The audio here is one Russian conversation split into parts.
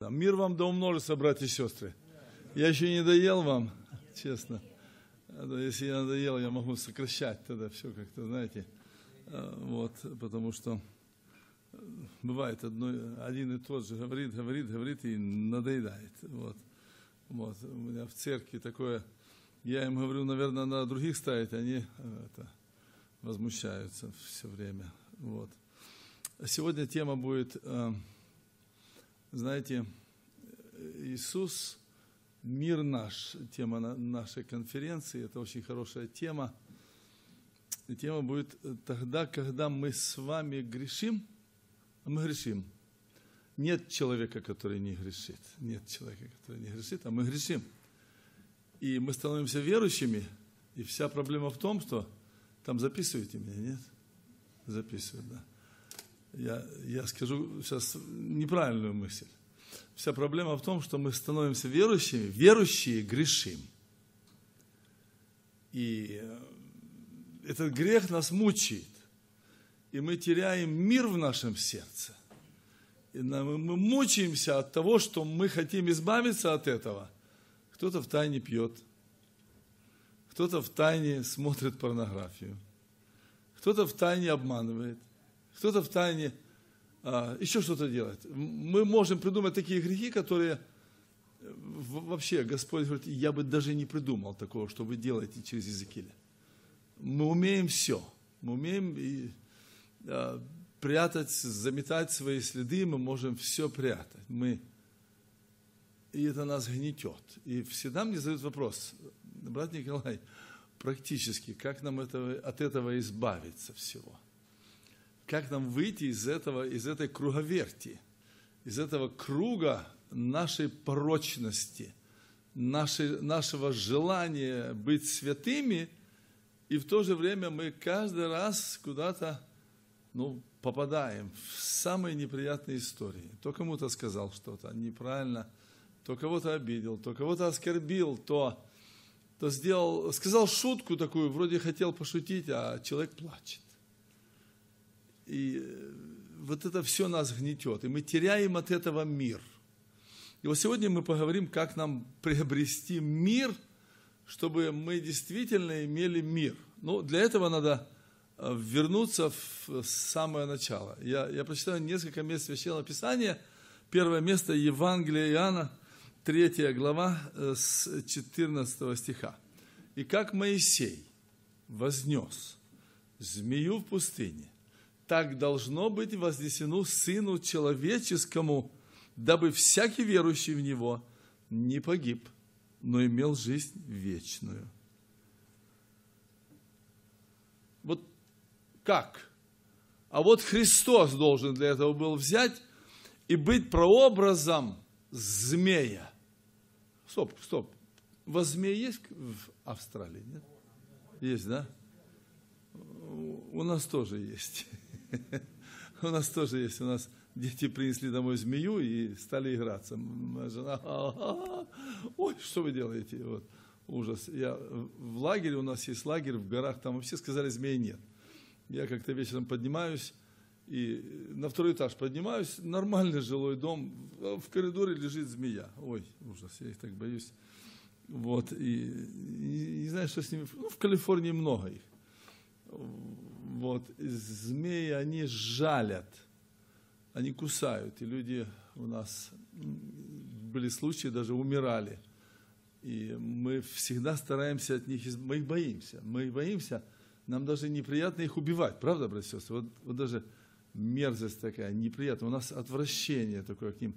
Там мир вам да умножится, братья и сестры. Я еще не доел вам, честно. Если я надоел, я могу сокращать тогда все как-то, знаете. Э, вот, потому что э, бывает одно, один и тот же говорит, говорит, говорит и надоедает. Вот. Вот. У меня в церкви такое, я им говорю, наверное, на других ставить, они э, это, возмущаются все время. Вот. Сегодня тема будет знаете, Иисус, мир наш, тема нашей конференции, это очень хорошая тема. И тема будет тогда, когда мы с вами грешим, мы грешим. Нет человека, который не грешит. Нет человека, который не грешит, а мы грешим. И мы становимся верующими, и вся проблема в том, что там записываете меня, нет? Записывают, да я, я скажу сейчас неправильную мысль. Вся проблема в том, что мы становимся верующими, верующие грешим. И э, этот грех нас мучает. И мы теряем мир в нашем сердце. И мы мучаемся от того, что мы хотим избавиться от этого. Кто-то в тайне пьет, кто-то в тайне смотрит порнографию, кто-то в тайне обманывает, кто-то в тайне а, еще что-то делает. Мы можем придумать такие грехи, которые э, вообще Господь говорит, я бы даже не придумал такого, что вы делаете через Иезекииля. Мы умеем все. Мы умеем и, а, прятать, заметать свои следы, мы можем все прятать. Мы, и это нас гнетет. И всегда мне задают вопрос, брат Николай, практически, как нам этого, от этого избавиться всего – как нам выйти из, этого, из этой круговерти, из этого круга нашей прочности, нашей, нашего желания быть святыми, и в то же время мы каждый раз куда-то ну, попадаем в самые неприятные истории. То кому-то сказал что-то неправильно, то кого-то обидел, то кого-то оскорбил, то, то сделал, сказал шутку такую, вроде хотел пошутить, а человек плачет. И э, вот это все нас гнетет, и мы теряем от этого мир. И вот сегодня мы поговорим, как нам приобрести мир, чтобы мы действительно имели мир. Но ну, для этого надо э, вернуться в э, самое начало. Я, я прочитаю несколько мест Священного Писания. Первое место Евангелие Иоанна, 3 глава с 14 стиха. «И как Моисей вознес змею в пустыне, так должно быть вознесено Сыну Человеческому, дабы всякий верующий в Него не погиб, но имел жизнь вечную. Вот как? А вот Христос должен для этого был взять и быть прообразом змея. Стоп, стоп. Во змеи есть в Австралии, нет? Есть, да? У нас тоже есть. У нас тоже есть, у нас дети принесли домой змею и стали играться. Моя жена, ой, что вы делаете? Вот, ужас. Я в лагере, у нас есть лагерь в горах, там вообще сказали, змеи нет. Я как-то вечером поднимаюсь, и э, на второй этаж поднимаюсь, нормальный жилой дом, а в коридоре лежит змея. Ой, ужас, я их так боюсь. Вот, и, и не знаю, что с ними. Ну, в Калифорнии много их вот, змеи, они жалят, они кусают, и люди у нас, были случаи, даже умирали. И мы всегда стараемся от них, мы их боимся, мы их боимся, нам даже неприятно их убивать, правда, братья и сестры? Вот, вот даже мерзость такая, неприятная, у нас отвращение такое к ним.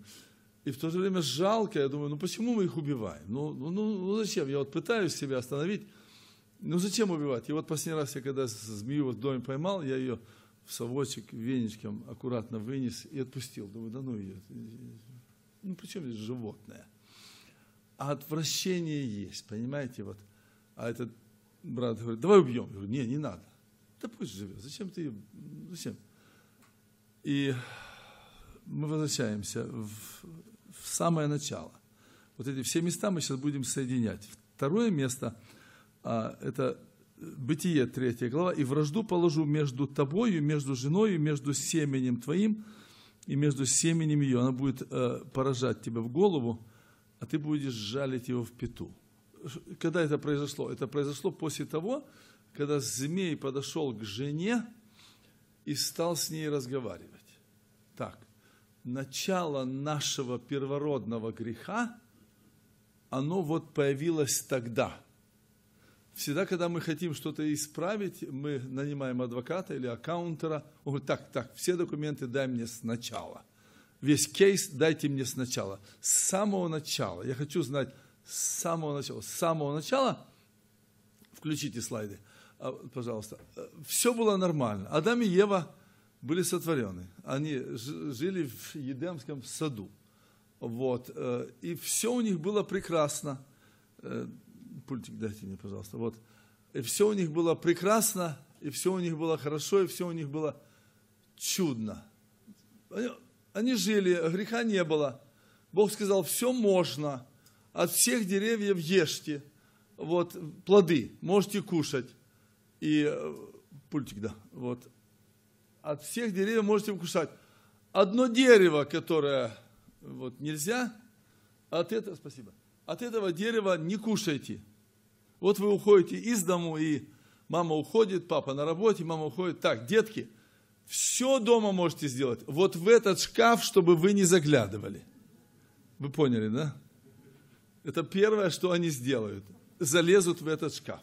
И в то же время жалко, я думаю, ну почему мы их убиваем? Ну, ну, ну, ну зачем? Я вот пытаюсь себя остановить, ну зачем убивать? И вот последний раз я когда змею в доме поймал, я ее в совочек веничком аккуратно вынес и отпустил. Думаю, да ну ее. Ну причем здесь животное? А отвращение есть, понимаете? Вот. А этот брат говорит, давай убьем. Я говорю, не, не надо. Да пусть живет. Зачем ты Зачем? И мы возвращаемся в, в самое начало. Вот эти все места мы сейчас будем соединять. Второе место – а это Бытие 3 глава, «И вражду положу между тобою, между женою, между семенем твоим и между семенем ее. Она будет э, поражать тебя в голову, а ты будешь жалить его в пету». Когда это произошло? Это произошло после того, когда змей подошел к жене и стал с ней разговаривать. Так, начало нашего первородного греха, оно вот появилось тогда – Всегда, когда мы хотим что-то исправить, мы нанимаем адвоката или аккаунтера. Он говорит, так, так, все документы дай мне сначала. Весь кейс дайте мне сначала. С самого начала. Я хочу знать с самого начала. С самого начала, включите слайды, а, пожалуйста. Все было нормально. Адам и Ева были сотворены. Они жили в Едемском саду. Вот. Э, и все у них было прекрасно э, пультик дайте мне, пожалуйста. Вот. И все у них было прекрасно, и все у них было хорошо, и все у них было чудно. Они, они жили, греха не было. Бог сказал, все можно, от всех деревьев ешьте, вот, плоды можете кушать. И э, пультик, да, вот. От всех деревьев можете кушать. Одно дерево, которое вот нельзя, от этого, спасибо, от этого дерева не кушайте – вот вы уходите из дому, и мама уходит, папа на работе, мама уходит. Так, детки, все дома можете сделать. Вот в этот шкаф, чтобы вы не заглядывали. Вы поняли, да? Это первое, что они сделают. Залезут в этот шкаф.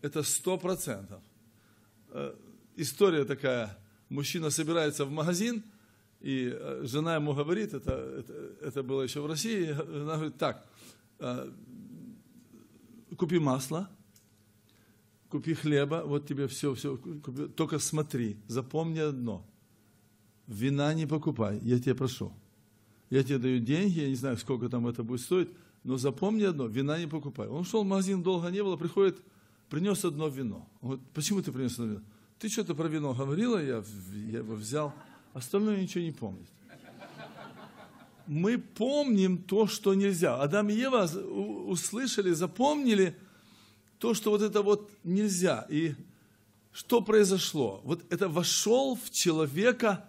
Это сто процентов. Э, история такая. Мужчина собирается в магазин, и э, жена ему говорит, это, это, это было еще в России, э, она говорит, так, купи масло, купи хлеба, вот тебе все, все, купи. только смотри, запомни одно, вина не покупай, я тебя прошу. Я тебе даю деньги, я не знаю, сколько там это будет стоить, но запомни одно, вина не покупай. Он шел в магазин, долго не было, приходит, принес одно вино. Он говорит, почему ты принес одно вино? Ты что-то про вино говорила, я, я его взял, остальное ничего не помнит мы помним то, что нельзя. Адам и Ева услышали, запомнили то, что вот это вот нельзя. И что произошло? Вот это вошел в человека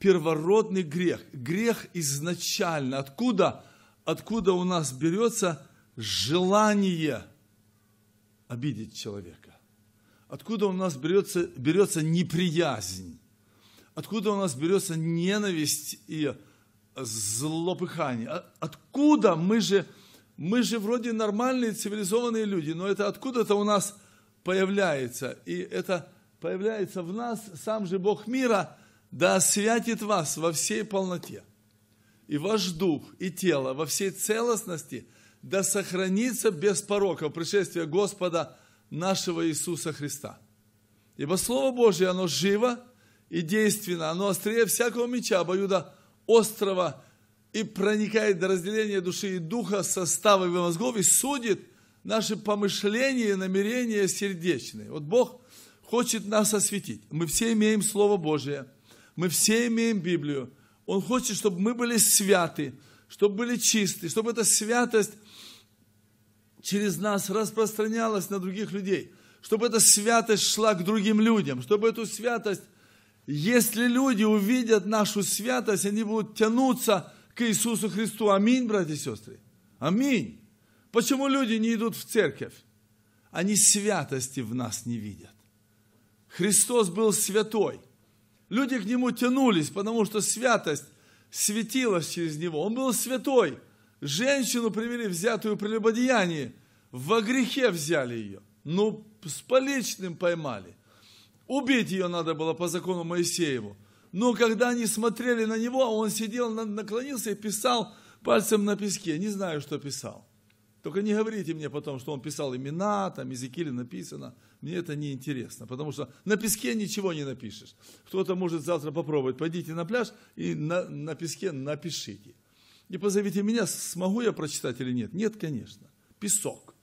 первородный грех. Грех изначально. Откуда? Откуда у нас берется желание обидеть человека? Откуда у нас берется, берется неприязнь? Откуда у нас берется ненависть и ненависть? злопыхание. А откуда мы же, мы же вроде нормальные цивилизованные люди, но это откуда-то у нас появляется. И это появляется в нас, сам же Бог мира, да святит вас во всей полноте. И ваш дух, и тело во всей целостности, да сохранится без порока в пришествии Господа нашего Иисуса Христа. Ибо Слово Божье, оно живо и действенно, оно острее всякого меча, обоюда острова и проникает до разделения души и духа, состава и мозгов и судит наши помышления, и намерения сердечные. Вот Бог хочет нас осветить. Мы все имеем Слово Божие, мы все имеем Библию. Он хочет, чтобы мы были святы, чтобы были чисты, чтобы эта святость через нас распространялась на других людей, чтобы эта святость шла к другим людям, чтобы эту святость если люди увидят нашу святость, они будут тянуться к Иисусу Христу. Аминь, братья и сестры. Аминь. Почему люди не идут в церковь? Они святости в нас не видят. Христос был святой. Люди к Нему тянулись, потому что святость светилась через Него. Он был святой. Женщину привели, взятую при любодеянии. Во грехе взяли ее. Ну, с поличным поймали. Убить ее надо было по закону Моисееву. Но когда они смотрели на него, он сидел, наклонился и писал пальцем на песке. Не знаю, что писал. Только не говорите мне потом, что он писал имена, там Иезекииле написано. Мне это не интересно, потому что на песке ничего не напишешь. Кто-то может завтра попробовать. Пойдите на пляж и на, на песке напишите. И позовите меня, смогу я прочитать или нет. Нет, конечно. Песок.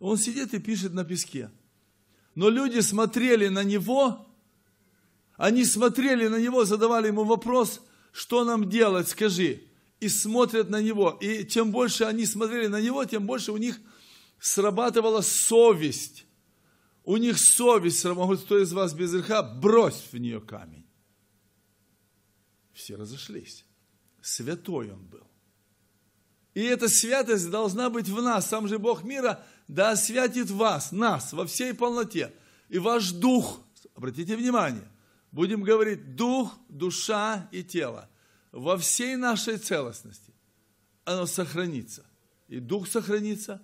Он сидит и пишет на песке. Но люди смотрели на него, они смотрели на него, задавали ему вопрос, что нам делать, скажи. И смотрят на него. И чем больше они смотрели на него, тем больше у них срабатывала совесть. У них совесть сработала, кто из вас без греха, брось в нее камень. Все разошлись. Святой он был. И эта святость должна быть в нас. Сам же Бог мира да освятит вас, нас, во всей полноте, и ваш дух, обратите внимание, будем говорить дух, душа и тело, во всей нашей целостности, оно сохранится. И дух сохранится,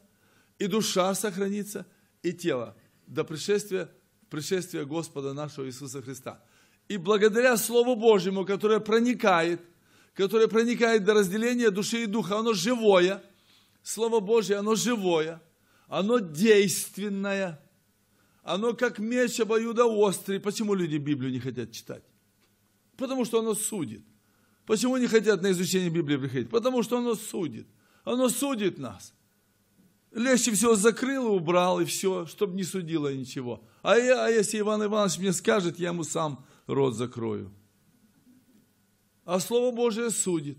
и душа сохранится, и тело до пришествия, пришествия Господа нашего Иисуса Христа. И благодаря Слову Божьему, которое проникает, которое проникает до разделения души и духа, оно живое, Слово Божье, оно живое – оно действенное, оно как меч обоюдоострый. Почему люди Библию не хотят читать? Потому что оно судит. Почему не хотят на изучение Библии приходить? Потому что оно судит. Оно судит нас. Легче всего закрыл и убрал, и все, чтобы не судило ничего. А, я, а если Иван Иванович мне скажет, я ему сам рот закрою. А Слово Божие судит.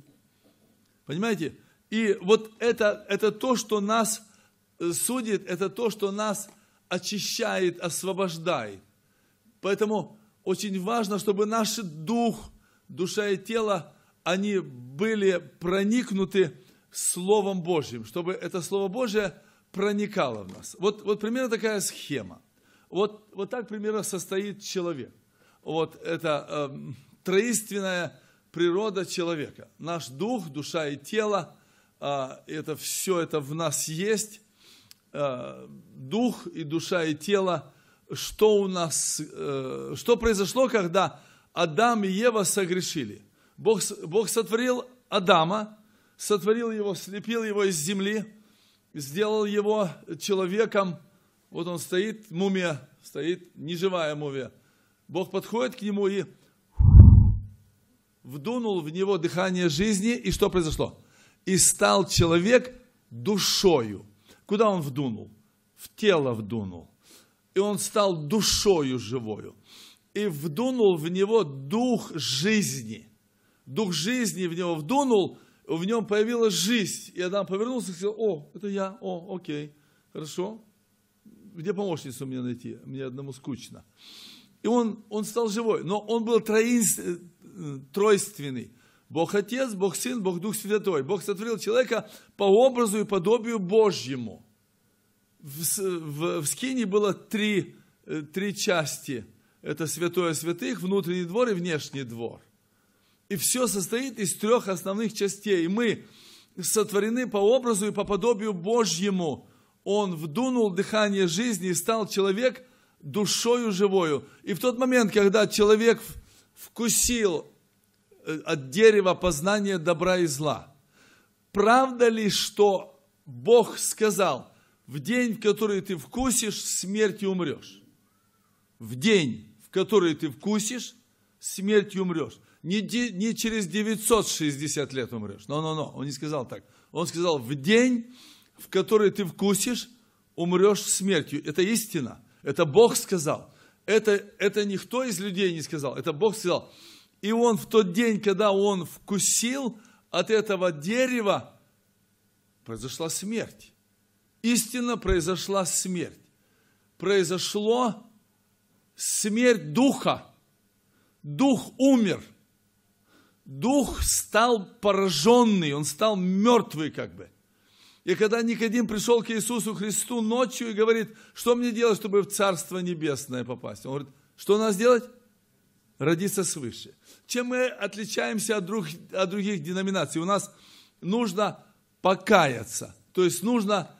Понимаете? И вот это, это то, что нас судит, это то, что нас очищает, освобождает. Поэтому очень важно, чтобы наш дух, душа и тело, они были проникнуты Словом Божьим, чтобы это Слово Божье проникало в нас. Вот, вот примерно такая схема. Вот, вот так примерно состоит человек. Вот это э, эм, троиственная природа человека. Наш дух, душа и тело, э, это все это в нас есть. Э, дух и душа и тело, что у нас, э, что произошло, когда Адам и Ева согрешили. Бог, Бог сотворил Адама, сотворил его, слепил его из земли, сделал его человеком. Вот он стоит, мумия, стоит неживая мумия. Бог подходит к нему и вдунул в него дыхание жизни, и что произошло? И стал человек душою. Куда он вдунул? В тело вдунул. И он стал душою живою. И вдунул в него дух жизни. Дух жизни в него вдунул, в нем появилась жизнь. И Адам повернулся и сказал, о, это я, о, окей, хорошо. Где помощницу мне найти? Мне одному скучно. И он, он стал живой, но он был троинств, э, э, тройственный. Бог Отец, Бог Сын, Бог Дух Святой. Бог сотворил человека по образу и подобию Божьему. В, в, в скине было три, э, три части. Это святое святых, внутренний двор и внешний двор. И все состоит из трех основных частей. И мы сотворены по образу и по подобию Божьему. Он вдунул дыхание жизни и стал человек душою живою. И в тот момент, когда человек вкусил Э, от дерева познания добра и зла. Правда ли, что Бог сказал, в день, в который ты вкусишь, смертью умрешь? В день, в который ты вкусишь, смертью умрешь. Не, не через 960 лет умрешь. Но-но-но, он не сказал так. Он сказал, в день, в который ты вкусишь, умрешь смертью. Это истина. Это Бог сказал. Это, это никто из людей не сказал. Это Бог сказал. И он в тот день, когда он вкусил от этого дерева, произошла смерть. Истинно произошла смерть. Произошло смерть духа. Дух умер. Дух стал пораженный, он стал мертвый как бы. И когда Никодим пришел к Иисусу Христу ночью и говорит, что мне делать, чтобы в Царство Небесное попасть? Он говорит, что надо сделать? родиться свыше. Чем мы отличаемся от, друг, от других деноминаций? У нас нужно покаяться, то есть нужно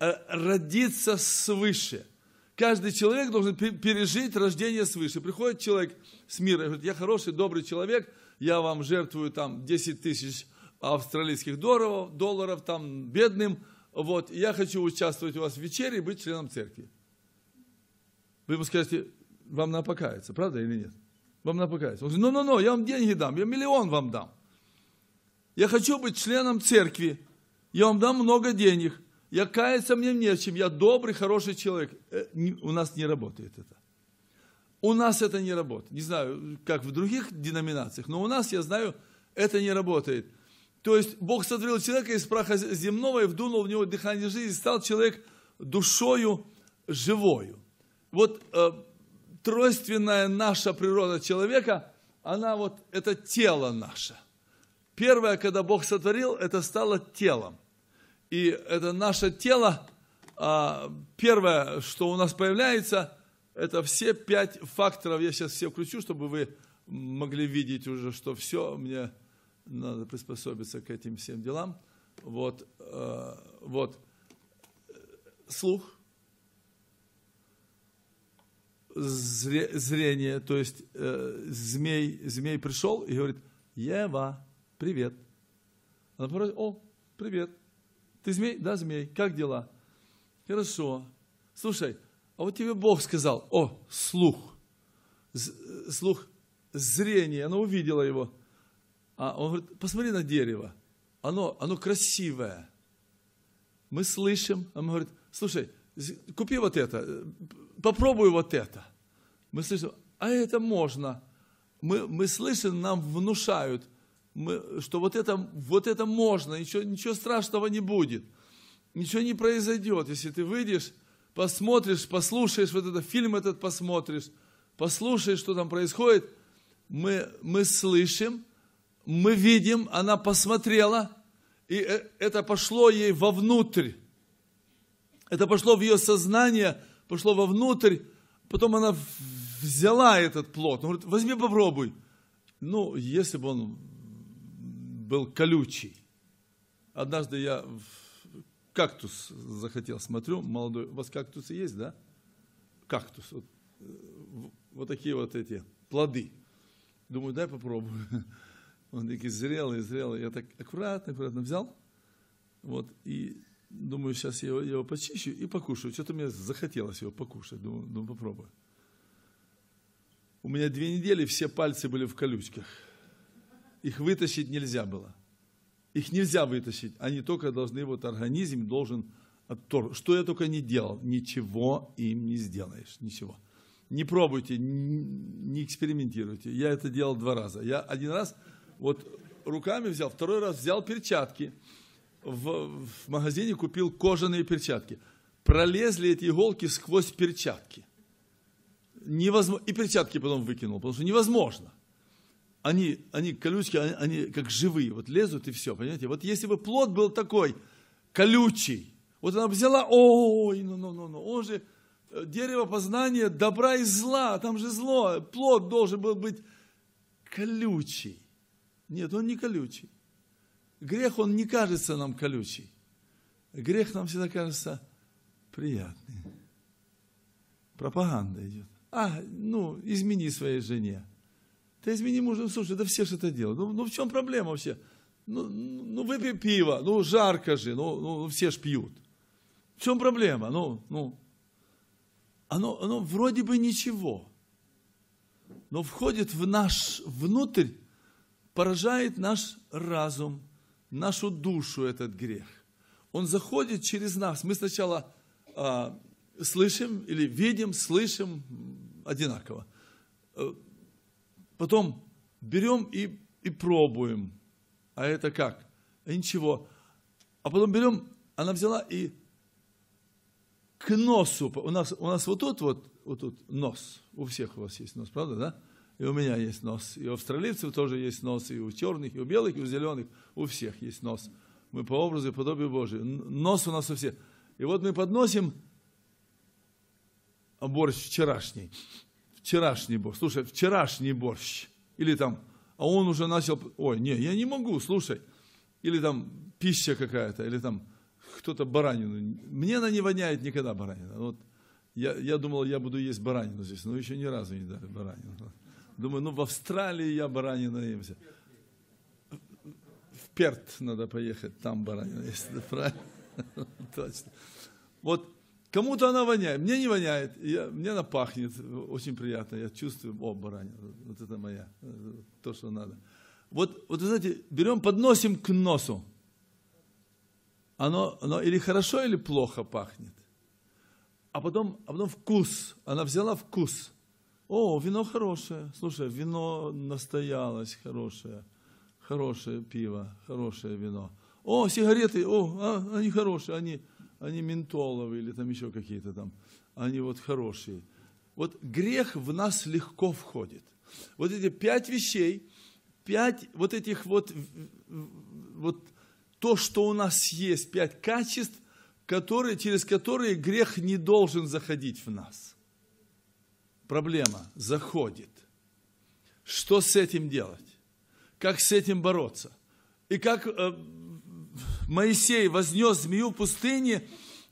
э, родиться свыше. Каждый человек должен пережить рождение свыше. Приходит человек с мира и говорит, я хороший, добрый человек, я вам жертвую там 10 тысяч австралийских долларов, долларов там бедным, вот, я хочу участвовать у вас в вечере и быть членом церкви. Вы ему скажете, вам надо покаяться, правда или нет? вам напрягается. Он говорит, ну-ну-ну, я вам деньги дам, я миллион вам дам. Я хочу быть членом церкви, я вам дам много денег, я каяться мне нечем, я добрый, хороший человек. Э, у нас не работает это. У нас это не работает. Не знаю, как в других деноминациях, но у нас, я знаю, это не работает. То есть Бог сотворил человека из праха земного и вдунул в него дыхание жизни, и стал человек душою живою. Вот э, тройственная наша природа человека, она вот, это тело наше. Первое, когда Бог сотворил, это стало телом. И это наше тело, а, первое, что у нас появляется, это все пять факторов. Я сейчас все включу, чтобы вы могли видеть уже, что все, мне надо приспособиться к этим всем делам. Вот, а, вот. Слух, зрение, то есть э, змей, змей пришел и говорит, Ева, привет. Она говорит, о, привет. Ты змей? Да, змей. Как дела? Хорошо. Слушай, а вот тебе Бог сказал, о, слух. слух, зрение, она увидела его. А он говорит, посмотри на дерево. Оно, оно красивое. Мы слышим. А он говорит, слушай, купи вот это, э, попробуй вот это. Мы слышим, а это можно. Мы, мы слышим, нам внушают, мы, что вот это, вот это можно, ничего, ничего страшного не будет. Ничего не произойдет, если ты выйдешь, посмотришь, послушаешь вот этот фильм этот, посмотришь, послушаешь, что там происходит. Мы, мы слышим, мы видим, она посмотрела, и э, это пошло ей вовнутрь. Это пошло в ее сознание – пошло вовнутрь, потом она взяла этот плод. Он говорит, возьми, попробуй. Ну, если бы он был колючий. Однажды я в кактус захотел, смотрю, молодой, у вас кактусы есть, да? Кактус, вот, э, вот такие вот эти плоды. Думаю, дай попробую. Он такие зрелые, зрелые. Я так аккуратно, аккуратно взял. Вот, и Думаю, сейчас я его, я его почищу и покушаю. Что-то мне захотелось его покушать. Думаю, ну попробую. У меня две недели все пальцы были в колючках. Их вытащить нельзя было. Их нельзя вытащить. Они только должны, вот организм должен отторгнуть. Что я только не делал, ничего им не сделаешь. Ничего. Не пробуйте, не экспериментируйте. Я это делал два раза. Я один раз вот руками взял, второй раз взял перчатки в, в магазине купил кожаные перчатки. Пролезли эти иголки сквозь перчатки. Невозможно. И перчатки потом выкинул, потому что невозможно. Они, они колючки, они, они как живые, вот лезут и все, понимаете? Вот если бы плод был такой колючий, вот она взяла, ой, ну, ну, ну, ну, он же э, дерево познания добра и зла, там же зло, плод должен был быть колючий. Нет, он не колючий грех, он не кажется нам колючий. Грех нам всегда кажется приятный. Пропаганда идет. А, ну, измени своей жене. Ты измени мужу. Ну, слушай, да все же это делают. Ну, ну в чем проблема вообще? Ну, ну выпей пиво, ну жарко же, ну, ну, ну все ж пьют. В чем проблема? Ну, ну, оно, оно вроде бы ничего, но входит в наш внутрь, поражает наш разум – нашу душу этот грех. Он заходит через нас. Мы сначала а, слышим или видим, слышим одинаково. Э, потом берем и, и пробуем. А это как? Ничего. А потом берем, она взяла и к носу. У нас, у нас вот тут вот, вот тут нос. У всех у вас есть нос, правда, да? И у меня есть нос. И у австралийцев тоже есть нос. И у черных, и у белых, и у зеленых. У всех есть нос. Мы по образу и подобию Божию. Нос у нас у всех. И вот мы подносим борщ вчерашний. Вчерашний борщ. Слушай, вчерашний борщ. Или там, а он уже начал... Ой, не, я не могу, слушай. Или там пища какая-то, или там кто-то баранину. Мне она не воняет никогда баранина. Вот я, я думал, я буду есть баранину здесь, но еще ни разу не дали баранину. Думаю, ну в Австралии я барани наемся. В Перт надо поехать, там баранина есть, да, правильно? Точно. Вот кому-то она воняет, мне не воняет, я, мне она пахнет очень приятно, я чувствую, о, баранина, вот это моя, то, что надо. Вот, вот вы знаете, берем, подносим к носу. Оно, оно или хорошо, или плохо пахнет. А потом, а потом вкус. Она взяла вкус. О, вино хорошее. Слушай, вино настоялось хорошее. Хорошее пиво, хорошее вино. О, сигареты, о, а, они хорошие, они, они ментоловые или там еще какие-то там. Они вот хорошие. Вот грех в нас легко входит. Вот эти пять вещей, пять вот этих вот, вот то, что у нас есть, пять качеств, которые, через которые грех не должен заходить в нас – проблема заходит, что с этим делать? Как с этим бороться? И как э, Моисей вознес змею в пустыне,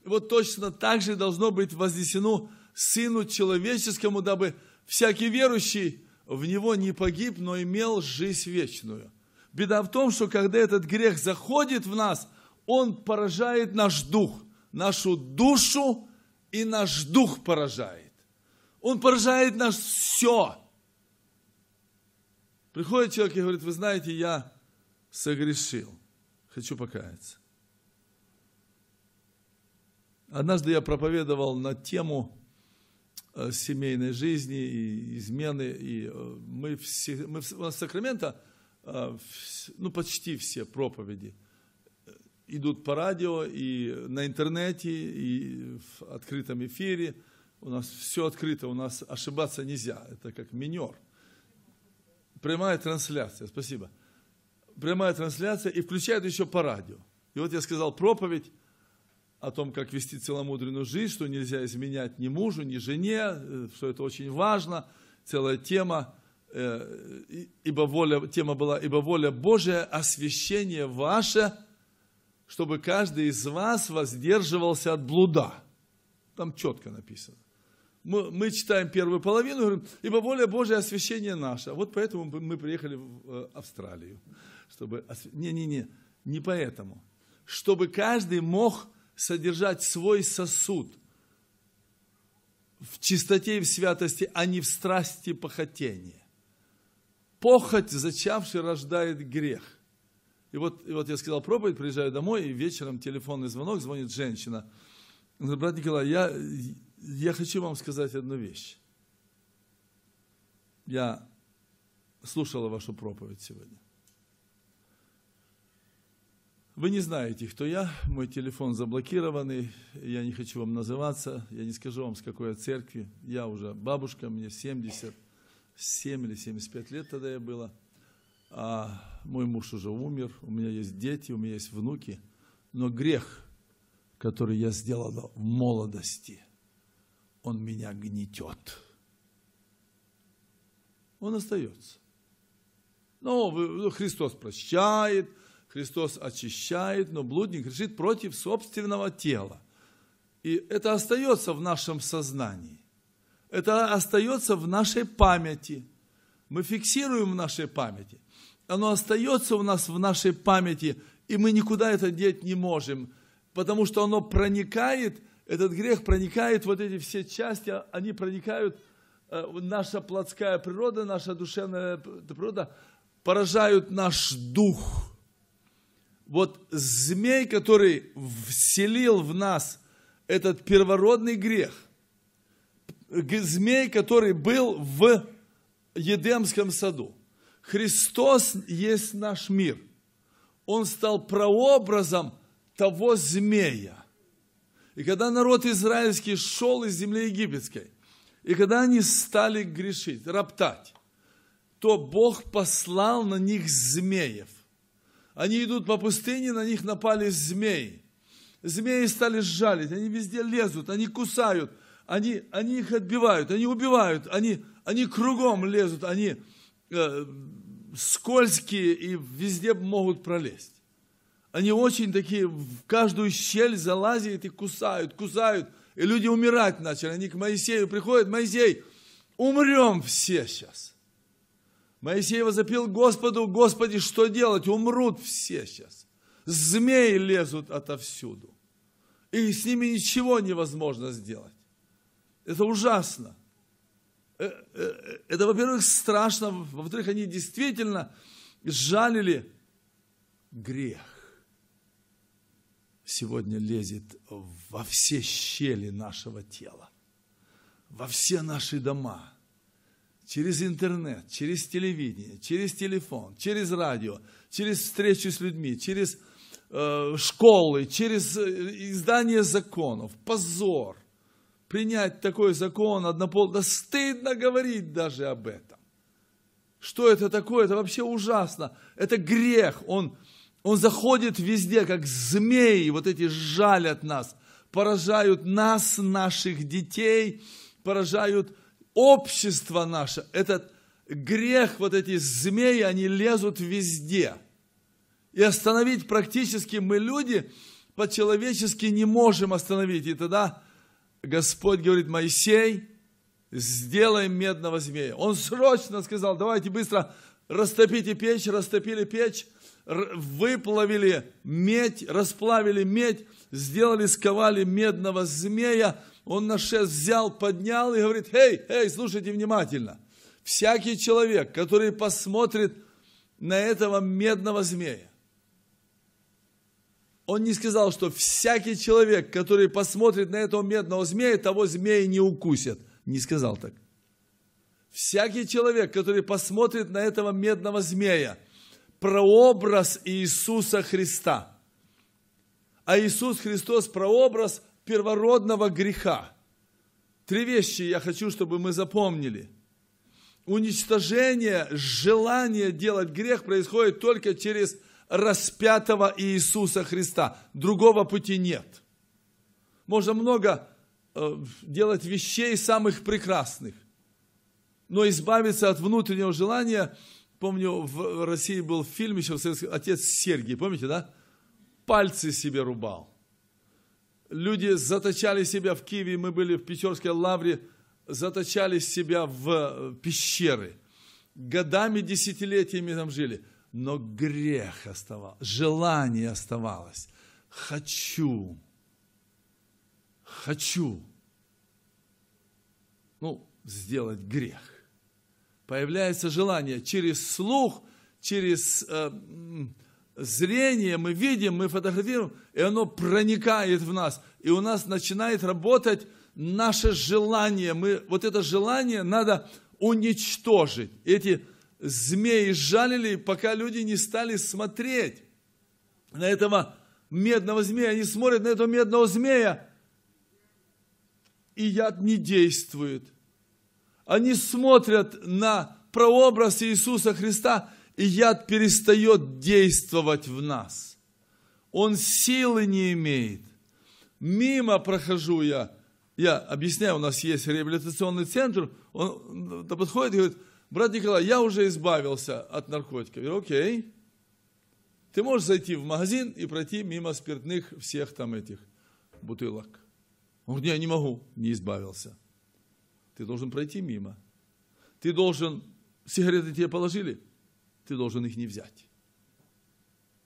вот точно так же должно быть вознесено Сыну Человеческому, дабы всякий верующий в Него не погиб, но имел жизнь вечную. Беда в том, что когда этот грех заходит в нас, он поражает наш дух, нашу душу и наш дух поражает. Он поражает нас все. Приходит человек и говорит, вы знаете, я согрешил, хочу покаяться. Однажды я проповедовал на тему э, семейной жизни и измены, и э, мы все, мы, у нас Сакраменто, э, ну почти все проповеди идут по радио, и на интернете, и в открытом эфире – у нас все открыто, у нас ошибаться нельзя. Это как минер. Прямая трансляция, спасибо. Прямая трансляция и включает еще по радио. И вот я сказал проповедь о том, как вести целомудренную жизнь, что нельзя изменять ни мужу, ни жене, э, что это очень важно, целая тема, э, ибо воля, тема была «Ибо воля Божия, освящение ваше, чтобы каждый из вас воздерживался от блуда». Там четко написано мы, мы читаем первую половину, говорим, ибо воля Божья освящение наше. Вот поэтому мы приехали в э, Австралию. Чтобы... Не-не-не, не поэтому. Чтобы каждый мог содержать свой сосуд в чистоте и в святости, а не в страсти и похотении. Похоть, зачавший, рождает грех. И вот, и вот я сказал проповедь, приезжаю домой, и вечером телефонный звонок, звонит женщина. Брат Николай, я, я хочу вам сказать одну вещь. Я слушала вашу проповедь сегодня. Вы не знаете, кто я, мой телефон заблокированный, я не хочу вам называться, я не скажу вам, с какой церкви. Я уже бабушка, мне 77 или 75 лет тогда я была. А мой муж уже умер, у меня есть дети, у меня есть внуки. Но грех, который я сделала в молодости – он меня гнетет. Он остается. Но ну, Христос прощает, Христос очищает, но блудник решит против собственного тела. И это остается в нашем сознании. Это остается в нашей памяти. Мы фиксируем в нашей памяти. Оно остается у нас в нашей памяти, и мы никуда это деть не можем, потому что оно проникает – этот грех проникает, вот эти все части, они проникают, э, наша плотская природа, наша душевная природа поражают наш дух. Вот змей, который вселил в нас этот первородный грех, змей, который был в Едемском саду. Христос есть наш мир. Он стал прообразом того змея. И когда народ израильский шел из земли египетской, и когда они стали грешить, роптать, то Бог послал на них змеев. Они идут по пустыне, на них напали змеи. Змеи стали жалить, они везде лезут, они кусают, они, они их отбивают, они убивают, они, они кругом лезут, они э, скользкие и везде могут пролезть. Они очень такие, в каждую щель залазят и кусают, кусают. И люди умирать начали. Они к Моисею приходят, Моисей, умрем все сейчас. Моисей возопил Господу, Господи, что делать? Умрут все сейчас. Змеи лезут отовсюду. И с ними ничего невозможно сделать. Это ужасно. Э, э, э, это, во-первых, страшно. Во-вторых, они действительно жалили грех сегодня лезет во все щели нашего тела, во все наши дома, через интернет, через телевидение, через телефон, через радио, через встречи с людьми, через э, школы, через э, издание законов, позор. Принять такой закон однопол, да стыдно говорить даже об этом. Что это такое? Это вообще ужасно. Это грех. Он, он заходит везде, как змеи, вот эти жалят нас, поражают нас, наших детей, поражают общество наше. Этот грех, вот эти змеи, они лезут везде. И остановить практически мы люди по-человечески не можем остановить. И тогда Господь говорит, Моисей, сделай медного змея. Он срочно сказал, давайте быстро растопите печь, растопили печь, выплавили медь, расплавили медь, сделали, сковали медного змея, он на шест взял, поднял и говорит, «Эй, эй, слушайте внимательно, всякий человек, который посмотрит на этого медного змея, он не сказал, что всякий человек, который посмотрит на этого медного змея, того змея не укусит. Не сказал так. Всякий человек, который посмотрит на этого медного змея – прообраз Иисуса Христа. А Иисус Христос прообраз первородного греха. Три вещи я хочу, чтобы мы запомнили. Уничтожение, желание делать грех происходит только через распятого Иисуса Христа. Другого пути нет. Можно много э, делать вещей самых прекрасных, но избавиться от внутреннего желания – Помню, в России был фильм еще, отец Сергий, помните, да? Пальцы себе рубал. Люди заточали себя в Киеве, мы были в Печорской лавре, заточали себя в э, пещеры. Годами, десятилетиями там жили. Но грех оставался, желание оставалось. Хочу, хочу, ну, сделать грех. Появляется желание. Через слух, через э, зрение мы видим, мы фотографируем, и оно проникает в нас. И у нас начинает работать наше желание. Мы, вот это желание надо уничтожить. Эти змеи жалили, пока люди не стали смотреть на этого медного змея. Они смотрят на этого медного змея, и яд не действует они смотрят на прообраз Иисуса Христа, и яд перестает действовать в нас. Он силы не имеет. Мимо прохожу я. Я объясняю, у нас есть реабилитационный центр. Он подходит и говорит, брат Николай, я уже избавился от наркотиков. Я говорю, окей. Ты можешь зайти в магазин и пройти мимо спиртных всех там этих бутылок. Он говорит, я не могу, не избавился. Ты должен пройти мимо. Ты должен... Сигареты тебе положили, ты должен их не взять.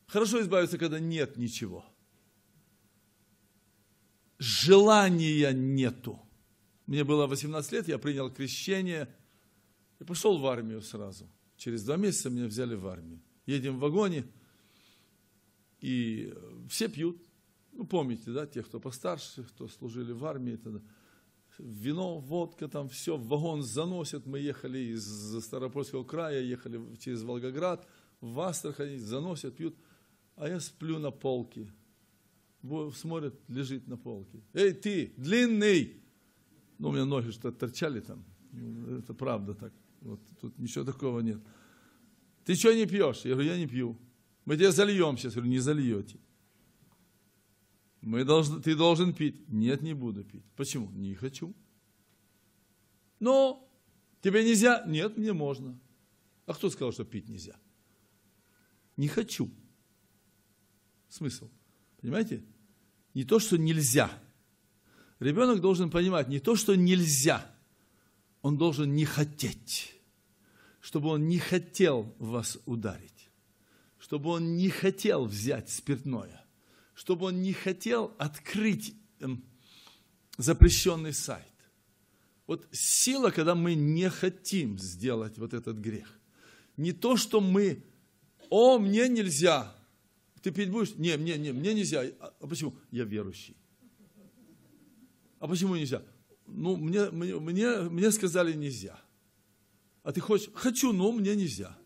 Хорошо избавиться, когда нет ничего. Желания нету. Мне было 18 лет, я принял крещение и пошел в армию сразу. Через два месяца меня взяли в армию. Едем в вагоне, и все пьют. Ну, помните, да, тех, кто постарше, кто служили в армии и вино, водка, там все, в вагон заносят. Мы ехали из Старопольского края, ехали через Волгоград, в Астрахани заносят, пьют. А я сплю на полке. Смотрят, лежит на полке. Эй, ты, длинный! Ну, у меня ноги что-то торчали там. Это правда так. Вот тут ничего такого нет. Ты что не пьешь? Я говорю, я не пью. Мы тебя зальем сейчас. Я говорю, не зальете. Мы должны, ты должен пить. Нет, не буду пить. Почему? Не хочу. Но тебе нельзя? Нет, мне можно. А кто сказал, что пить нельзя? Не хочу. Смысл. Понимаете? Не то, что нельзя. Ребенок должен понимать, не то, что нельзя, он должен не хотеть, чтобы он не хотел вас ударить, чтобы он не хотел взять спиртное – чтобы он не хотел открыть эм, запрещенный сайт. Вот сила, когда мы не хотим сделать вот этот грех. Не то, что мы, о, мне нельзя. Ты пить будешь? Не, мне, не, мне нельзя. А, а почему? Я верующий. А почему нельзя? Ну, мне, мне, мне, мне сказали нельзя. А ты хочешь? Хочу, но мне нельзя.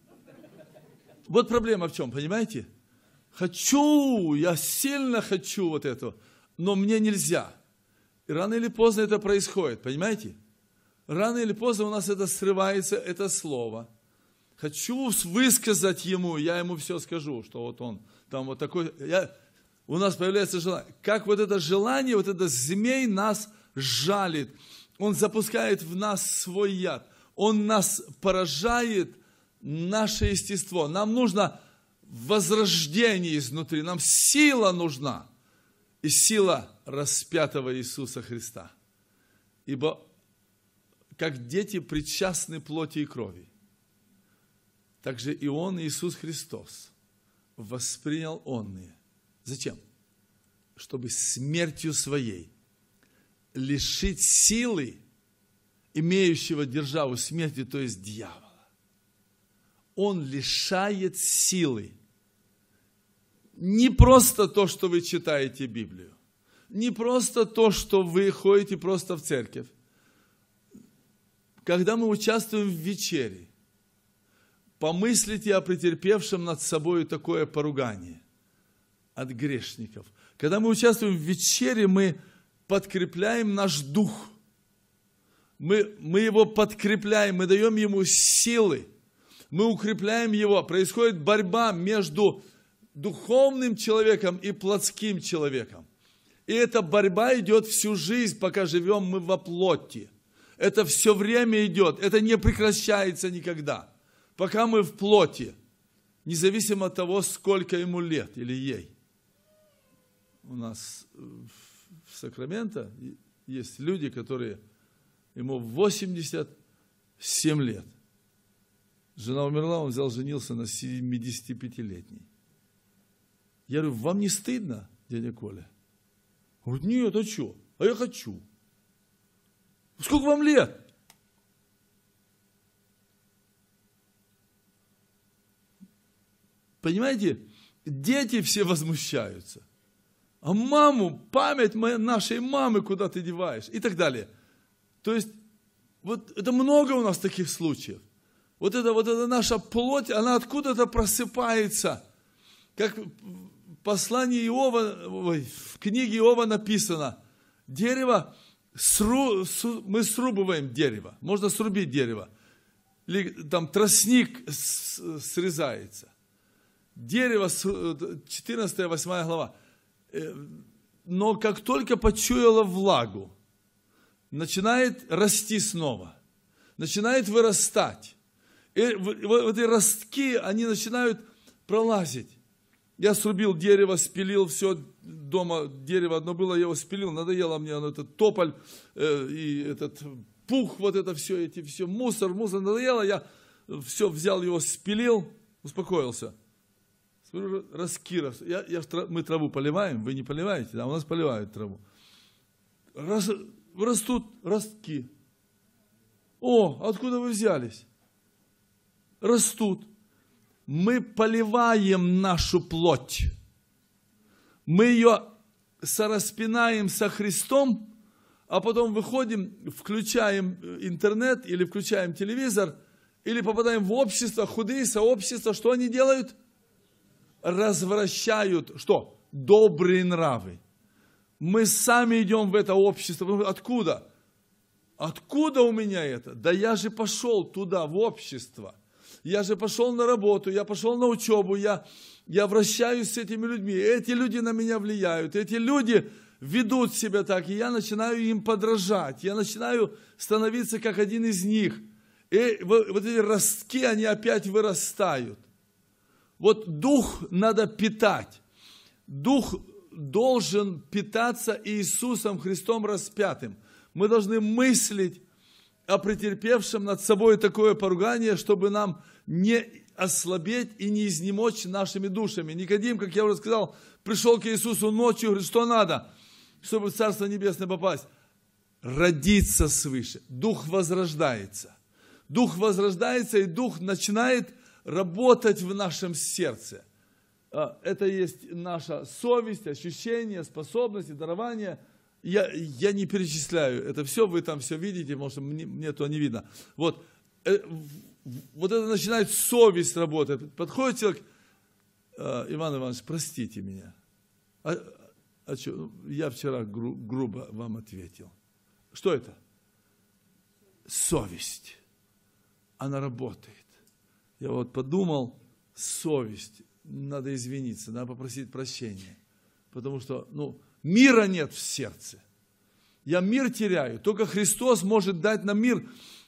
Вот проблема в чем, понимаете? Хочу, я сильно хочу вот это, но мне нельзя. И рано или поздно это происходит, понимаете? Рано или поздно у нас это срывается, это слово. Хочу высказать ему, я ему все скажу, что вот он там вот такой. Я, у нас появляется желание. Как вот это желание, вот этот змей нас жалит. Он запускает в нас свой яд. Он нас поражает, наше естество. Нам нужно возрождение изнутри, нам сила нужна. И сила распятого Иисуса Христа. Ибо как дети причастны плоти и крови, так же и Он, Иисус Христос, воспринял онные. Зачем? Чтобы смертью своей лишить силы имеющего державу смерти, то есть дьявола. Он лишает силы – не просто то, что вы читаете Библию, не просто то, что вы ходите просто в церковь. Когда мы участвуем в вечере, помыслите о претерпевшем над собой такое поругание от грешников. Когда мы участвуем в вечере, мы подкрепляем наш дух. Мы, мы его подкрепляем, мы даем ему силы. Мы укрепляем его. Происходит борьба между духовным человеком и плотским человеком. И эта борьба идет всю жизнь, пока живем мы во плоти. Это все время идет, это не прекращается никогда. Пока мы в плоти, независимо от того, сколько ему лет или ей. У нас э, в Сакраменто есть люди, которые ему 87 лет. Жена умерла, он взял, женился на 75-летней. Я говорю, вам не стыдно, дядя Коля? Он говорит, нет, а что? А я хочу. Сколько вам лет? Понимаете, дети все возмущаются. А маму, память моей, нашей мамы куда ты деваешь? И так далее. То есть, вот это много у нас таких случаев. Вот это вот это наша плоть, она откуда-то просыпается. Как послании Иова, в книге Иова написано, дерево, сру, сру, мы срубываем дерево, можно срубить дерево, или там тростник срезается. Дерево, 14, 8 глава. Э, Но как только почуяло влагу, начинает расти снова, начинает вырастать. И э, вот эти ростки, они начинают пролазить я срубил дерево, спилил все, дома дерево одно было, я его спилил, надоело мне оно, этот тополь э, и этот пух, вот это все, эти все, мусор, мусор, надоело, я все взял его, спилил, успокоился. Смотрю, раскира, я, я, мы траву поливаем, вы не поливаете, да, у нас поливают траву. Раз, растут ростки. О, откуда вы взялись? Растут мы поливаем нашу плоть. Мы ее сораспинаем со Христом, а потом выходим, включаем э, интернет или включаем телевизор, или попадаем в общество, худые сообщества, что они делают? Развращают, что? Добрые нравы. Мы сами идем в это общество. Откуда? Откуда у меня это? Да я же пошел туда, в общество – я же пошел на работу, я пошел на учебу, я, я вращаюсь с этими людьми, эти люди на меня влияют, эти люди ведут себя так, и я начинаю им подражать, я начинаю становиться как один из них. И вот эти ростки, они опять вырастают. Вот дух надо питать. Дух должен питаться Иисусом Христом распятым. Мы должны мыслить о претерпевшем над собой такое поругание, чтобы нам не ослабеть и не изнемочь нашими душами. Никодим, как я уже сказал, пришел к Иисусу ночью, говорит, что надо, чтобы в Царство Небесное попасть? Родиться свыше. Дух возрождается. Дух возрождается, и Дух начинает работать в нашем сердце. А, это есть наша совесть, ощущения, способности, дарование – я, я не перечисляю это все, вы там все видите, может, мне, мне то не видно. Вот, э, вот это начинает совесть работать. Подходит человек, «А, Иван Иванович, простите меня. А, а чё? Ну, я вчера гру, грубо вам ответил. Что это? Совесть. Она работает. Я вот подумал, совесть. Надо извиниться, надо попросить прощения. Потому что, ну, мира нет в сердце. Я мир теряю. Только Христос может дать нам мир.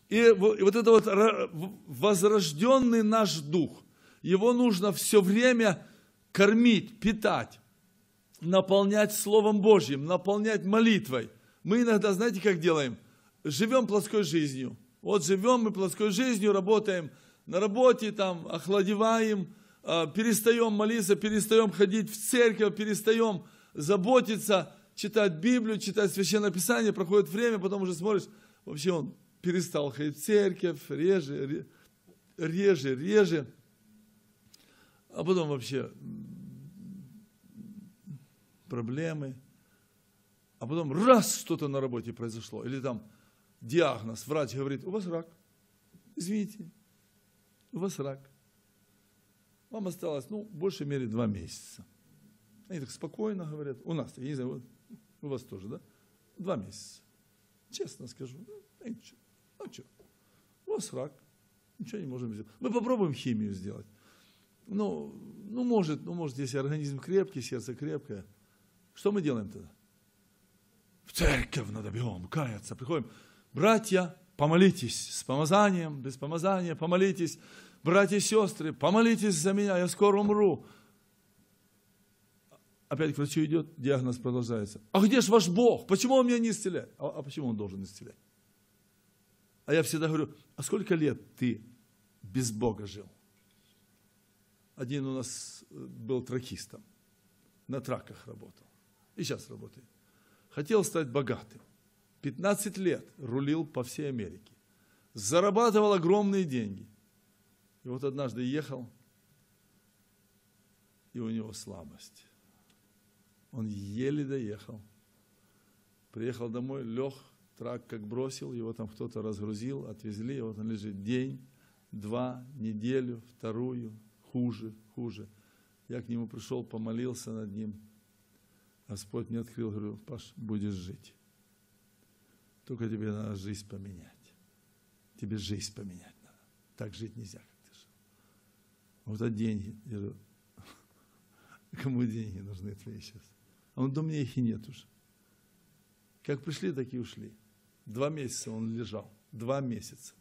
И вот это вот возрожденный наш дух, его нужно все время кормить, питать, наполнять Словом Божьим, наполнять молитвой. Мы иногда, знаете, как делаем? Живем плоской жизнью. Вот живем мы плоской жизнью, работаем на работе, там, охладеваем, а, перестаем молиться, перестаем ходить в церковь, перестаем заботиться, читать Библию, читать Священное Писание, проходит время, потом уже смотришь, вообще он перестал ходить в церковь, реже, реже, реже. А потом вообще проблемы. А потом раз что-то на работе произошло, или там диагноз, врач говорит, у вас рак. Извините, у вас рак. Вам осталось, ну, в большей мере, два месяца. Они так спокойно говорят, у нас, я не знаю, у вас тоже, да? Два месяца. Честно скажу, ну, ничего. Ну что, у ну, вас рак, ничего не можем сделать. Мы попробуем химию сделать. Ну, ну может, ну может, если организм крепкий, сердце крепкое. Что мы делаем тогда? В церковь надо бьем, каяться, приходим. Братья, помолитесь с помазанием, без помазания, помолитесь. Братья и сестры, помолитесь за меня, я скоро умру. Опять к врачу идет, диагноз продолжается. А где же ваш Бог? Почему он меня не исцеляет? А, а почему он должен исцелять? А я всегда говорю, а сколько лет ты без Бога жил? Один у нас э, был тракистом, на траках работал. И сейчас работает. Хотел стать богатым. 15 лет рулил по всей Америке. Зарабатывал огромные деньги. И вот однажды ехал, и у него слабость. Он еле доехал. Приехал домой, лег, Трак как бросил, его там кто-то разгрузил, отвезли, вот он лежит день, два, неделю, вторую, хуже, хуже. Я к нему пришел, помолился над ним. Господь мне открыл, говорю, Паш, будешь жить. Только тебе надо жизнь поменять. Тебе жизнь поменять надо. Так жить нельзя, как ты жил. Вот а деньги. Я говорю, кому деньги нужны твои сейчас? А он до меня их и нет уже. Как пришли, так и ушли. Два месяца он лежал. Два месяца.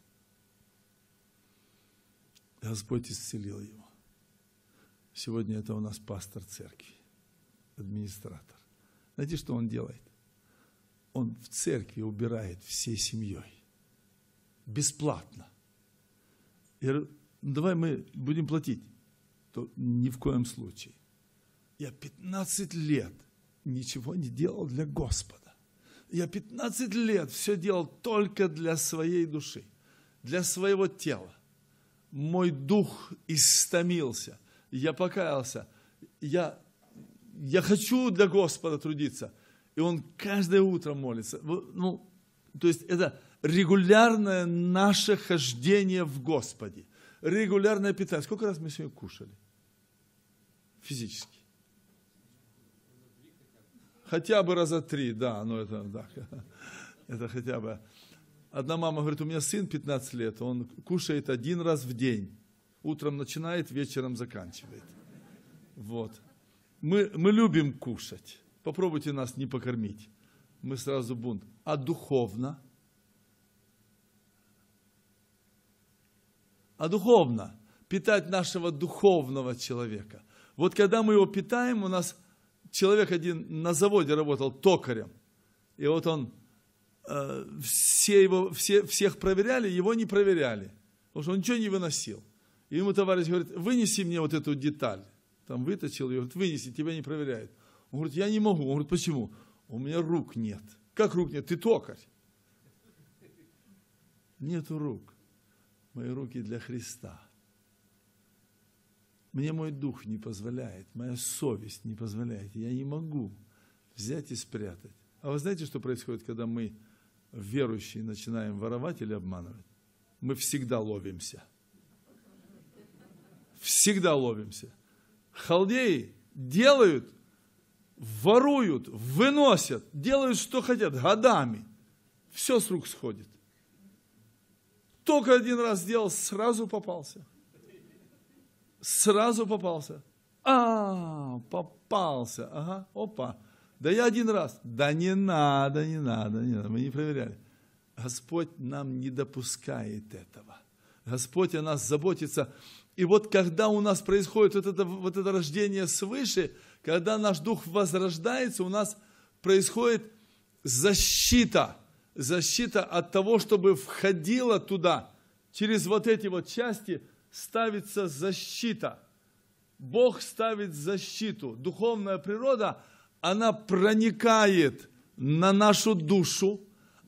Господь исцелил его. Сегодня это у нас пастор церкви, администратор. Знаете, что он делает? Он в церкви убирает всей семьей. Бесплатно. Я ну давай мы будем платить. То ни в коем случае. Я 15 лет ничего не делал для Господа. Я 15 лет все делал только для своей души, для своего тела. Мой дух истомился, я покаялся, я, я хочу для Господа трудиться. И он каждое утро молится. Ну, то есть это регулярное наше хождение в Господе, регулярное питание. Сколько раз мы сегодня кушали? Физически. Хотя бы раза три, да, но ну это так. Это хотя бы. Одна мама говорит, у меня сын 15 лет, он кушает один раз в день. Утром начинает, вечером заканчивает. Вот. Мы, мы любим кушать. Попробуйте нас не покормить. Мы сразу бунт. А духовно? А духовно? Питать нашего духовного человека. Вот когда мы его питаем, у нас человек один на заводе работал токарем, и вот он, э, все его, все, всех проверяли, его не проверяли, потому что он ничего не выносил. И ему товарищ говорит, вынеси мне вот эту деталь. Там выточил ее, говорит, вынеси, тебя не проверяют. Он говорит, я не могу. Он говорит, почему? У меня рук нет. Как рук нет? Ты токарь. Нету рук. Мои руки для Христа. Мне мой дух не позволяет, моя совесть не позволяет. Я не могу взять и спрятать. А вы знаете, что происходит, когда мы, верующие, начинаем воровать или обманывать? Мы всегда ловимся. Всегда ловимся. Халдеи делают, воруют, выносят, делают, что хотят, годами. Все с рук сходит. Только один раз сделал, сразу попался – Сразу попался. А, попался. Ага, опа. Да я один раз. Да не надо, не надо, не надо. Мы не проверяли. Господь нам не допускает этого. Господь о нас заботится. И вот когда у нас происходит вот это, вот это рождение свыше, когда наш дух возрождается, у нас происходит защита. Защита от того, чтобы входило туда, через вот эти вот части – ставится защита. Бог ставит защиту. Духовная природа, она проникает на нашу душу,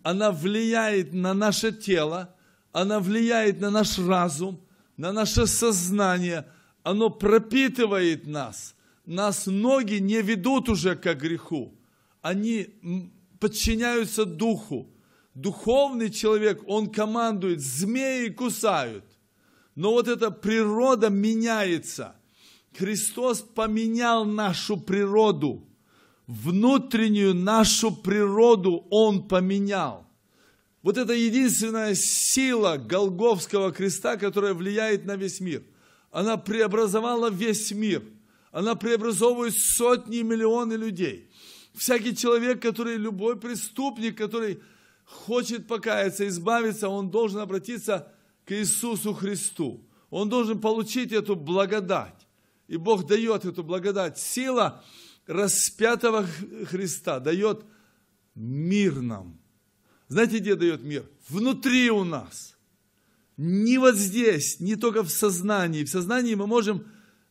она влияет на наше тело, она влияет на наш разум, на наше сознание, оно пропитывает нас. Нас ноги не ведут уже к греху, они подчиняются духу. Духовный человек, он командует, змеи кусают. Но вот эта природа меняется. Христос поменял нашу природу. Внутреннюю нашу природу Он поменял. Вот это единственная сила Голговского креста, которая влияет на весь мир. Она преобразовала весь мир. Она преобразовывает сотни миллионы людей. Всякий человек, который, любой преступник, который хочет покаяться, избавиться, он должен обратиться к к Иисусу Христу. Он должен получить эту благодать. И Бог дает эту благодать. Сила распятого Христа дает мир нам. Знаете, где дает мир? Внутри у нас. Не вот здесь, не только в сознании. В сознании мы можем,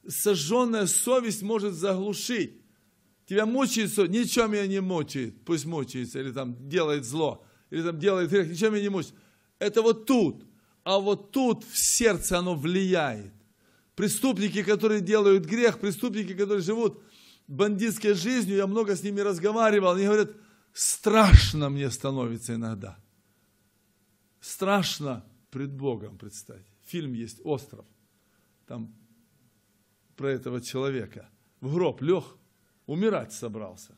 сожженная совесть может заглушить. Тебя мучает совесть, ничем меня не мучает, пусть мучается, или там делает зло, или там делает грех, ничем меня не мучает. Это вот тут – а вот тут в сердце оно влияет. Преступники, которые делают грех, преступники, которые живут бандитской жизнью, я много с ними разговаривал, они говорят, страшно мне становится иногда. Страшно пред Богом, представьте. Фильм есть «Остров», там про этого человека. В гроб лег, умирать собрался.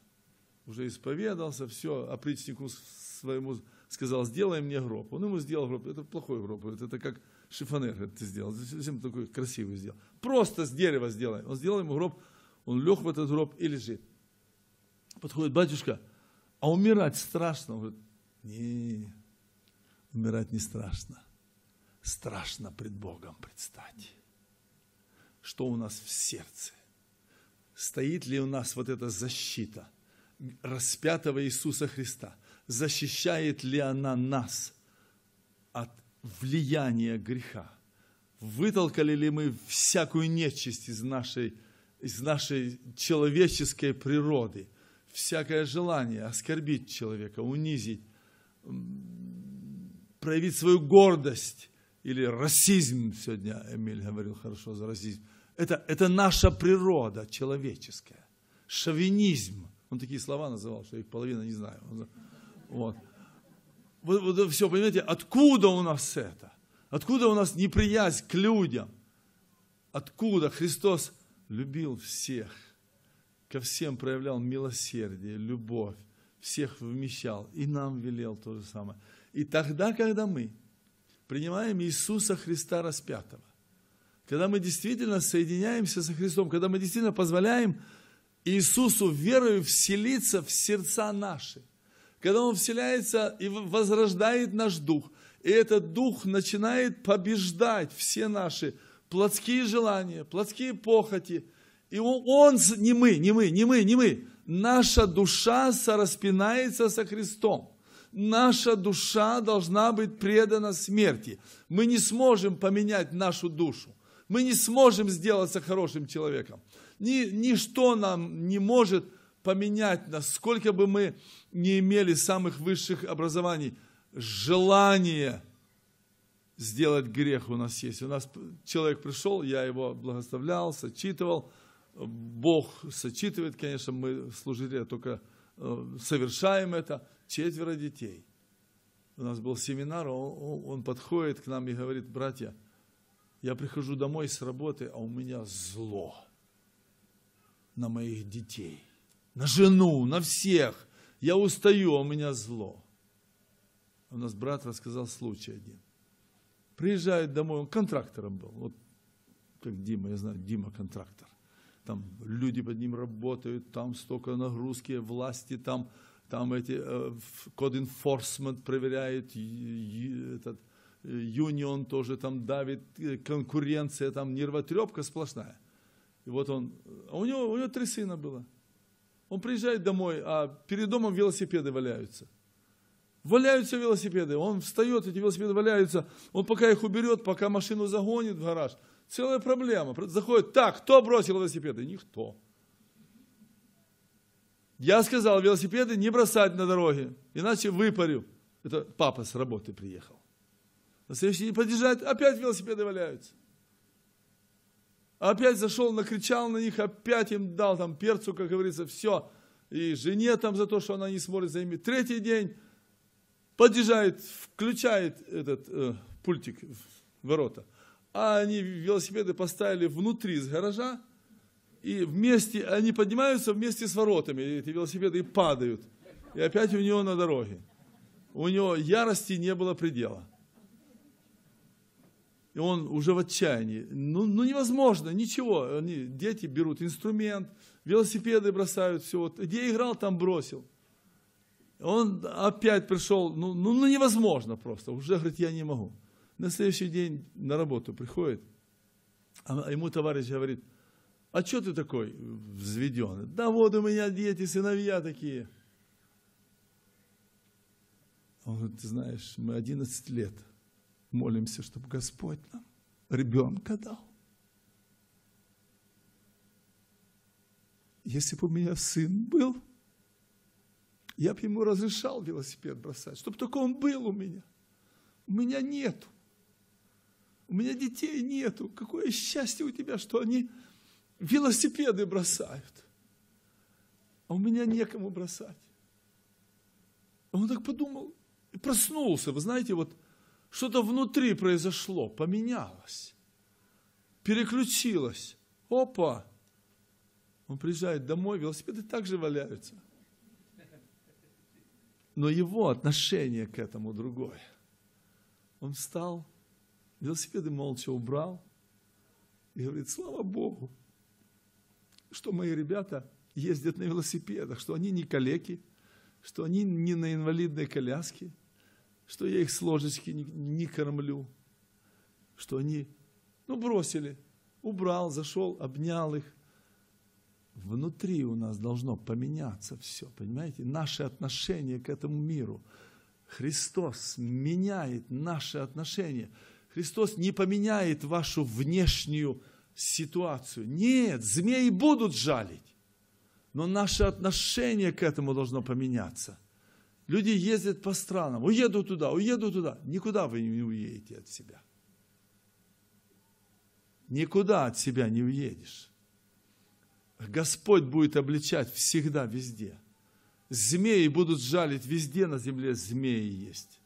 Уже исповедался, все, опричнику своему сказал, сделай мне гроб. Он ему сделал гроб. Это плохой гроб. Это как шифонер это сделал. Совсем такой красивый сделал. Просто с дерева сделай. Он сделал ему гроб. Он лег в этот гроб и лежит. Подходит батюшка. А умирать страшно. Он говорит, не, умирать не страшно. Страшно пред Богом предстать. Что у нас в сердце? Стоит ли у нас вот эта защита распятого Иисуса Христа – защищает ли она нас от влияния греха. Вытолкали ли мы всякую нечисть из нашей, из нашей человеческой природы, всякое желание оскорбить человека, унизить, проявить свою гордость или расизм, сегодня Эмиль говорил хорошо за расизм, это, это наша природа человеческая, шовинизм. Он такие слова называл, что их половина не знаю. Вот. Вот, вот все, понимаете, откуда у нас это? Откуда у нас неприязнь к людям? Откуда Христос любил всех, ко всем проявлял милосердие, любовь, всех вмещал и нам велел то же самое. И тогда, когда мы принимаем Иисуса Христа распятого, когда мы действительно соединяемся со Христом, когда мы действительно позволяем Иисусу верою вселиться в сердца наши – когда Он вселяется и возрождает наш дух. И этот дух начинает побеждать все наши плотские желания, плотские похоти. И он, он, не мы, не мы, не мы, не мы. Наша душа сораспинается со Христом. Наша душа должна быть предана смерти. Мы не сможем поменять нашу душу. Мы не сможем сделаться хорошим человеком. Ни, ничто нам не может поменять нас, сколько бы мы не имели самых высших образований, желание сделать грех у нас есть. У нас человек пришел, я его благословлял, сочитывал, Бог сочитывает, конечно, мы служители а только э, совершаем это, четверо детей. У нас был семинар, он, он подходит к нам и говорит, братья, я прихожу домой с работы, а у меня зло на моих детей на жену, на всех. Я устаю, а у меня зло. У нас брат рассказал случай один. Приезжает домой, он контрактором был. Вот как Дима, я знаю, Дима контрактор. Там люди под ним работают, там столько нагрузки, власти, там, там эти э, код э, enforcement проверяет, этот, юнион э, тоже там давит, э, конкуренция, там нервотрепка сплошная. И вот он, у него, у него три сына было – он приезжает домой, а перед домом велосипеды валяются. Валяются велосипеды. Он встает, эти велосипеды валяются. Он пока их уберет, пока машину загонит в гараж. Целая проблема. Заходит, так, кто бросил велосипеды? Никто. Я сказал, велосипеды не бросать на дороге, иначе выпарю. Это папа с работы приехал. На следующий день подъезжает, опять велосипеды валяются опять зашел, накричал на них, опять им дал там перцу, как говорится, все. И жене там за то, что она не смотрит за ними. Третий день подъезжает, включает этот э, пультик, ворота. А они велосипеды поставили внутри из гаража, и вместе, они поднимаются вместе с воротами, эти велосипеды, и падают. И опять у него на дороге. У него ярости не было предела и он уже в отчаянии. Ну, ну невозможно, ничего. Они, дети берут инструмент, велосипеды бросают, все. Вот, где играл, там бросил. Он опять пришел, ну, ну, ну невозможно просто, уже говорит, я не могу. На следующий день на работу приходит, а ему товарищ говорит, а что ты такой взведенный? Да вот у меня дети, сыновья такие. Он говорит, ты знаешь, мы 11 лет – Молимся, чтобы Господь нам ребенка дал. Если бы у меня сын был, я бы ему разрешал велосипед бросать, чтобы только он был у меня. У меня нету. У меня детей нету. Какое счастье у тебя, что они велосипеды бросают. А у меня некому бросать. Он так подумал и проснулся. Вы знаете, вот что-то внутри произошло, поменялось, переключилось. Опа! Он приезжает домой, велосипеды также валяются. Но его отношение к этому другое. Он встал, велосипеды молча убрал и говорит, слава Богу, что мои ребята ездят на велосипедах, что они не калеки, что они не на инвалидной коляске – что я их с ложечки не, не кормлю, что они, ну, бросили, убрал, зашел, обнял их. Внутри у нас должно поменяться все, понимаете? Наше отношение к этому миру. Христос меняет наши отношения. Христос не поменяет вашу внешнюю ситуацию. Нет, змеи будут жалить. Но наше отношение к этому должно поменяться – Люди ездят по странам, уеду туда, уеду туда. Никуда вы не уедете от себя. Никуда от себя не уедешь. Господь будет обличать всегда, везде. Змеи будут жалить везде на земле, змеи есть.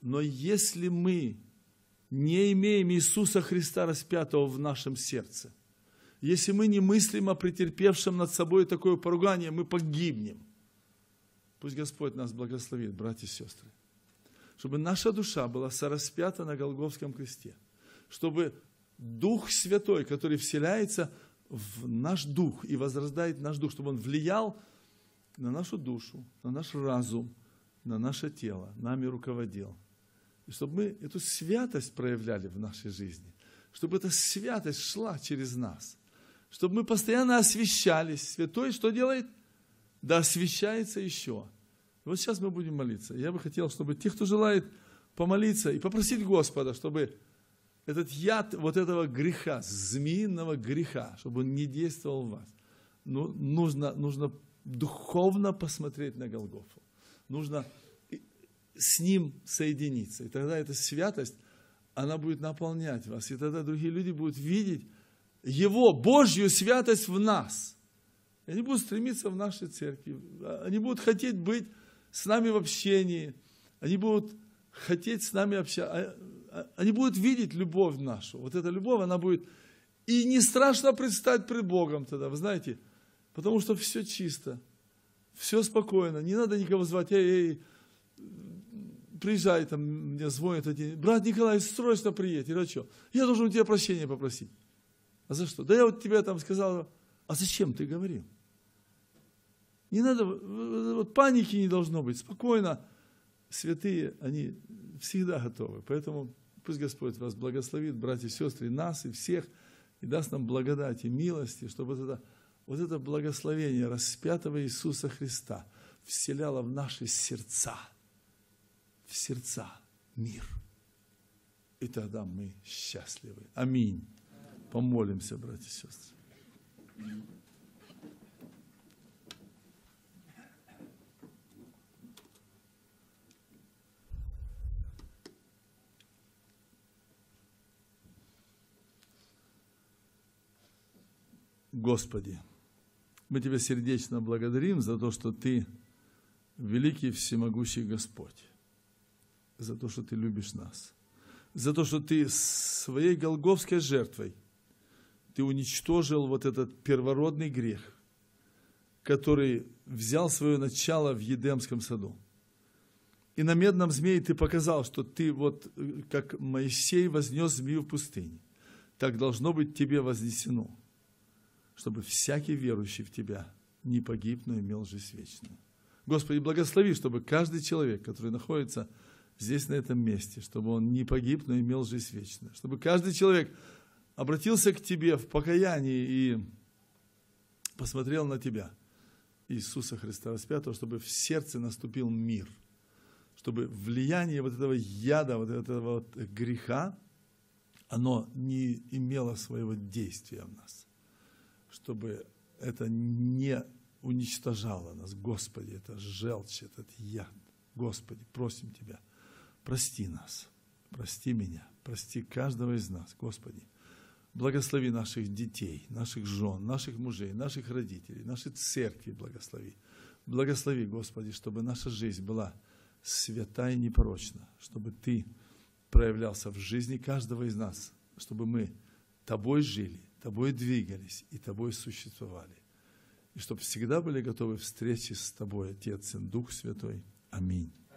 Но если мы не имеем Иисуса Христа распятого в нашем сердце, если мы не мыслим о претерпевшем над собой такое поругание, мы погибнем. Пусть Господь нас благословит, братья и сестры. Чтобы наша душа была сораспята на Голговском кресте. Чтобы Дух Святой, который вселяется в наш дух и возрождает наш дух, чтобы он влиял на нашу душу, на наш разум, на наше тело, нами руководил. И чтобы мы эту святость проявляли в нашей жизни, чтобы эта святость шла через нас, чтобы мы постоянно освещались. Святой что делает? да освещается еще. Вот сейчас мы будем молиться. Я бы хотел, чтобы те, кто желает помолиться и попросить Господа, чтобы этот яд вот этого греха, змеиного греха, чтобы он не действовал в вас. Ну, нужно, нужно духовно посмотреть на Голгофу. Нужно с ним соединиться. И тогда эта святость, она будет наполнять вас. И тогда другие люди будут видеть его, Божью святость в нас – они будут стремиться в нашей церкви. Они будут хотеть быть с нами в общении. Они будут хотеть с нами общаться. А, а, они будут видеть любовь нашу. Вот эта любовь, она будет... И не страшно предстать пред Богом тогда, вы знаете. Потому что все чисто. Все спокойно. Не надо никого звать. Эй, эй, приезжай, там мне звонят один. Брат Николай, срочно приедь. Или что? Я должен у тебя прощения попросить. А за что? Да я вот тебе там сказал. А зачем ты говорил? Не надо, вот паники не должно быть, спокойно. Святые, они всегда готовы. Поэтому пусть Господь вас благословит, братья и сестры, и нас, и всех, и даст нам благодать и милости, чтобы вот это, вот это благословение распятого Иисуса Христа вселяло в наши сердца, в сердца мир. И тогда мы счастливы. Аминь. Помолимся, братья и сестры. Господи, мы Тебя сердечно благодарим за то, что Ты великий всемогущий Господь, за то, что Ты любишь нас, за то, что Ты своей голговской жертвой Ты уничтожил вот этот первородный грех, который взял свое начало в Едемском саду. И на медном змее ты показал, что ты вот, э, как Моисей вознес змею в пустыне, так должно быть тебе вознесено чтобы всякий верующий в Тебя не погиб, но имел жизнь вечную. Господи, благослови, чтобы каждый человек, который находится здесь, на этом месте, чтобы он не погиб, но имел жизнь вечную. Чтобы каждый человек обратился к Тебе в покаянии и посмотрел на Тебя, Иисуса Христа распятого, чтобы в сердце наступил мир, чтобы влияние вот этого яда, вот этого вот греха, оно не имело своего действия в нас чтобы это не уничтожало нас. Господи, это желчь, этот яд. Господи, просим Тебя, прости нас, прости меня, прости каждого из нас, Господи. Благослови наших детей, наших жен, наших мужей, наших родителей, наши церкви благослови. Благослови, Господи, чтобы наша жизнь была свята и непорочна, чтобы Ты проявлялся в жизни каждого из нас, чтобы мы Тобой жили, тобой двигались и тобой существовали. И чтобы всегда были готовы встречи с тобой, Отец и Дух Святой. Аминь.